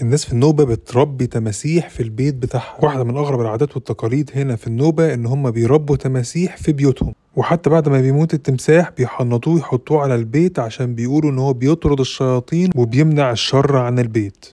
الناس في النوبة بتربي تماسيح في البيت بتاعها واحدة من أغرب العادات والتقاليد هنا في النوبة إن هم بيربوا تماسيح في بيوتهم وحتى بعد ما بيموت التمساح بيحنطوه يحطوه على البيت عشان بيقولوا إن هو بيطرد الشياطين وبيمنع الشر عن البيت